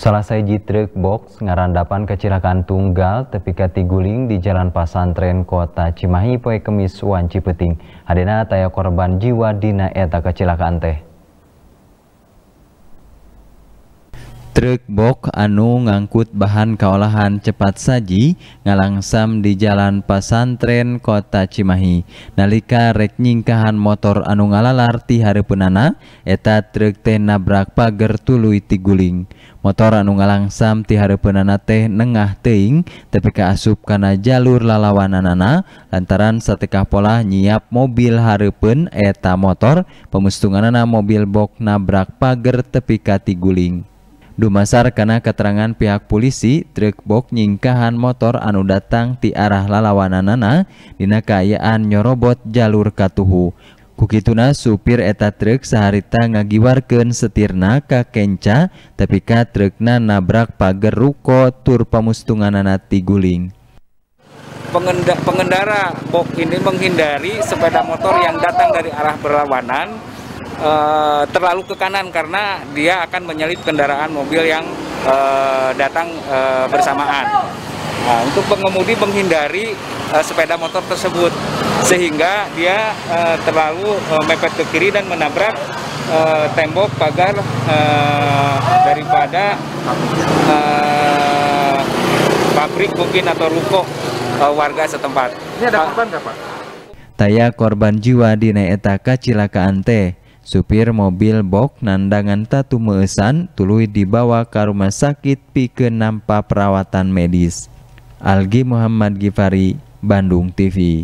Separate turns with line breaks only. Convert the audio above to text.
Selesai jitrek box ngarandapan kecelakaan tunggal kati guling di Jalan Pasantren Kota Cimahi poe Kemis Wan Cipeting. Hadena taya korban jiwa dina eta kecelakaan teh. Truk bok anu ngangkut bahan kaolahan cepat saji ngalangsam di Jalan Pasantren Kota Cimahi. Nalika rek nyingkahan motor anu ngalalar ti hareupeunana eta truk teh nabrak pager tuluy ti guling. Motor anu ngalangsam ti hareupeunana teh nengah teing, tapi kaasup karena jalur lalawananana lantaran satekah pola nyiap mobil hareupeun eta motor pemustunganana mobil bok nabrak pager tepi ka ti guling. Dumasar karena keterangan pihak polisi truk box nyingkahan motor anu datang ti arah lalawananana dina kaayaan nyorobot jalur katuhu Kukituna supir eta truk seharita ngagiwarken setirna ka Kenca tapi ka trukna nabrak pagar ruko tur pamustunganana ti guling
pengendara box ini menghindari sepeda motor yang datang dari arah berlawanan uh, terlalu ke kanan karena dia akan menyelip kendaraan mobil yang uh, datang uh, bersamaan. Nah, untuk pengemudi menghindari uh, sepeda motor tersebut sehingga dia uh, terlalu uh, mepet ke kiri dan menabrak uh, tembok pagar uh, daripada uh, pabrik mungkin atau ruko uh, warga setempat. Ini ada korban nggak Pak?
Taya korban jiwa di naeta kecelakaan Teh supir mobil box nandangan tatu meesan tului dibawa ke rumah sakit pike nampak perawatan medis Algi Muhammad Gifari Bandung TV